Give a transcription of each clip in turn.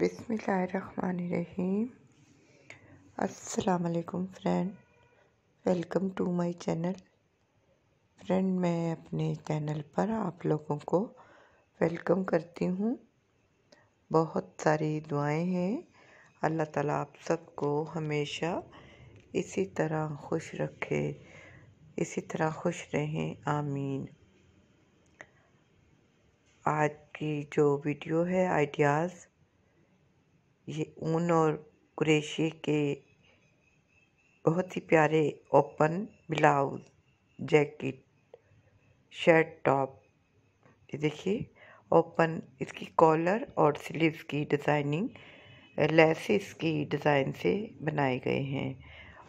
बिसमीम असलकुम friend welcome to my channel friend मैं अपने चैनल पर आप लोगों को वेलकम करती हूँ बहुत सारी दुआएं हैं अल्लाह ताला आप सबको हमेशा इसी तरह खुश रखे इसी तरह खुश रहें आमीन आज की जो वीडियो है आइडियाज़ ये ऊन और कुरैशी के बहुत ही प्यारे open blouse jacket shirt top ये देखिए ओपन इसकी कॉलर और स्लीव्स की डिज़ाइनिंग लेसिस की डिज़ाइन से बनाए गए हैं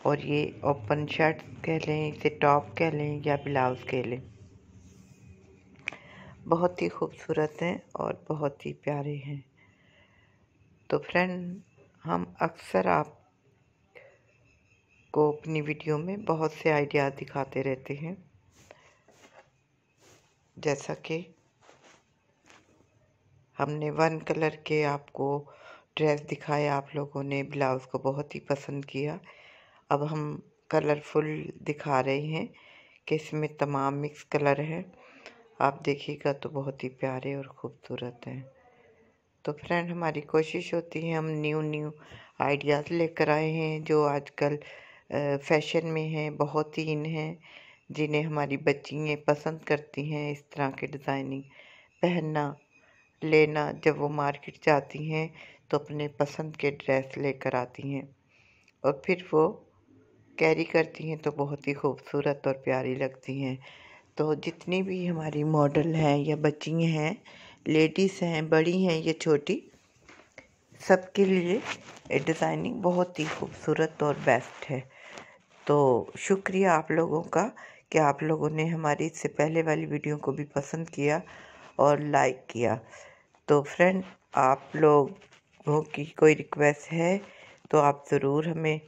और ये ओपन शर्ट कह लें इसे टॉप कह लें या ब्लाउज़ कह लें बहुत ही खूबसूरत हैं और बहुत ही प्यारे हैं तो फ्रेंड हम अक्सर आप को अपनी वीडियो में बहुत से आइडिया दिखाते रहते हैं जैसा कि हमने वन कलर के आपको ड्रेस दिखाया आप लोगों ने ब्लाउज़ को बहुत ही पसंद किया अब हम कलरफुल दिखा रहे हैं कि इसमें तमाम मिक्स कलर हैं आप देखिएगा तो बहुत ही प्यारे और ख़ूबसूरत हैं तो फ्रेंड हमारी कोशिश होती है हम न्यू न्यू आइडियाज़ लेकर आए हैं जो आजकल फैशन में हैं बहुत ही इन हैं जिन्हें हमारी बच्चियाँ पसंद करती हैं इस तरह के डिज़ाइनिंग पहनना लेना जब वो मार्केट जाती हैं तो अपने पसंद के ड्रेस लेकर आती हैं और फिर वो कैरी करती हैं तो बहुत ही खूबसूरत और प्यारी लगती हैं तो जितनी भी हमारी मॉडल हैं या बच्चियाँ हैं लेडीज़ हैं बड़ी हैं ये छोटी सबके लिए डिज़ाइनिंग बहुत ही खूबसूरत और बेस्ट है तो शुक्रिया आप लोगों का कि आप लोगों ने हमारी इससे पहले वाली वीडियो को भी पसंद किया और लाइक किया तो फ्रेंड आप लोगों की कोई रिक्वेस्ट है तो आप ज़रूर हमें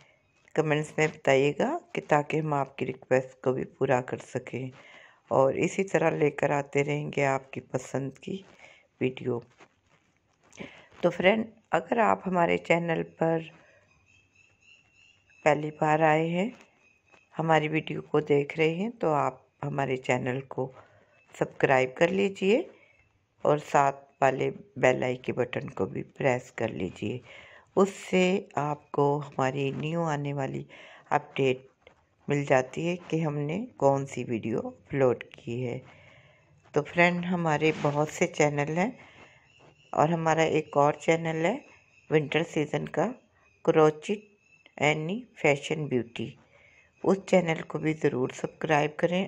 कमेंट्स में बताइएगा कि ताकि हम आपकी रिक्वेस्ट को भी पूरा कर सकें और इसी तरह लेकर आते रहेंगे आपकी पसंद की वीडियो तो फ्रेंड अगर आप हमारे चैनल पर पहली बार आए हैं हमारी वीडियो को देख रहे हैं तो आप हमारे चैनल को सब्सक्राइब कर लीजिए और साथ वाले बेल आई के बटन को भी प्रेस कर लीजिए उससे आपको हमारी न्यू आने वाली अपडेट मिल जाती है कि हमने कौन सी वीडियो अपलोड की है तो फ्रेंड हमारे बहुत से चैनल हैं और हमारा एक और चैनल है विंटर सीज़न का क्रोचिट एनी फैशन ब्यूटी उस चैनल को भी ज़रूर सब्सक्राइब करें